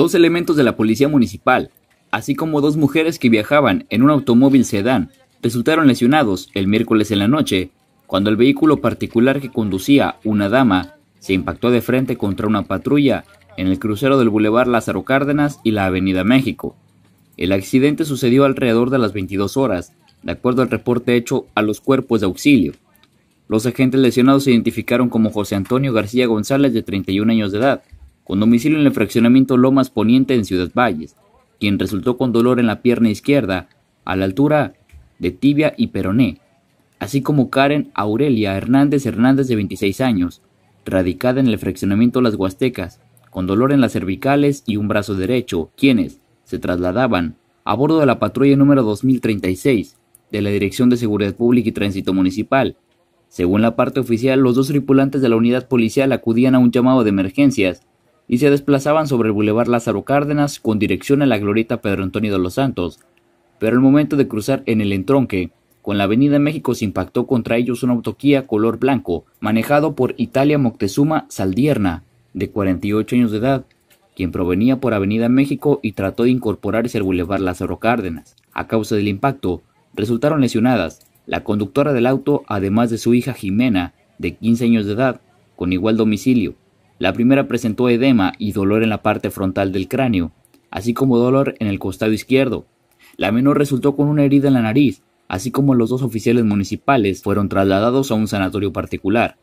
dos elementos de la policía municipal, así como dos mujeres que viajaban en un automóvil sedán, resultaron lesionados el miércoles en la noche, cuando el vehículo particular que conducía una dama se impactó de frente contra una patrulla en el crucero del Boulevard Lázaro Cárdenas y la Avenida México. El accidente sucedió alrededor de las 22 horas, de acuerdo al reporte hecho a los cuerpos de auxilio. Los agentes lesionados se identificaron como José Antonio García González de 31 años de edad, con domicilio en el fraccionamiento Lomas Poniente en Ciudad Valles, quien resultó con dolor en la pierna izquierda, a la altura de tibia y peroné, así como Karen Aurelia Hernández Hernández de 26 años, radicada en el fraccionamiento Las Huastecas, con dolor en las cervicales y un brazo derecho, quienes se trasladaban a bordo de la patrulla número 2036 de la Dirección de Seguridad Pública y Tránsito Municipal. Según la parte oficial, los dos tripulantes de la unidad policial acudían a un llamado de emergencias y se desplazaban sobre el bulevar Lázaro Cárdenas con dirección a la glorieta Pedro Antonio de los Santos, pero al momento de cruzar en el entronque con la Avenida México se impactó contra ellos una autoquía color blanco, manejado por Italia Moctezuma Saldierna, de 48 años de edad, quien provenía por Avenida México y trató de incorporarse al bulevar Lázaro Cárdenas. A causa del impacto, resultaron lesionadas la conductora del auto, además de su hija Jimena, de 15 años de edad, con igual domicilio, la primera presentó edema y dolor en la parte frontal del cráneo, así como dolor en el costado izquierdo. La menor resultó con una herida en la nariz, así como los dos oficiales municipales fueron trasladados a un sanatorio particular.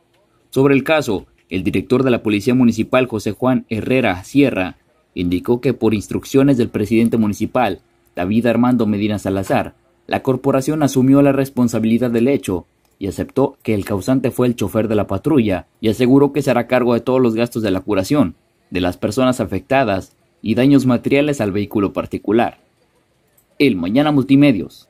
Sobre el caso, el director de la Policía Municipal José Juan Herrera Sierra indicó que por instrucciones del presidente municipal, David Armando Medina Salazar, la corporación asumió la responsabilidad del hecho y aceptó que el causante fue el chofer de la patrulla y aseguró que se hará cargo de todos los gastos de la curación, de las personas afectadas y daños materiales al vehículo particular. El Mañana Multimedios.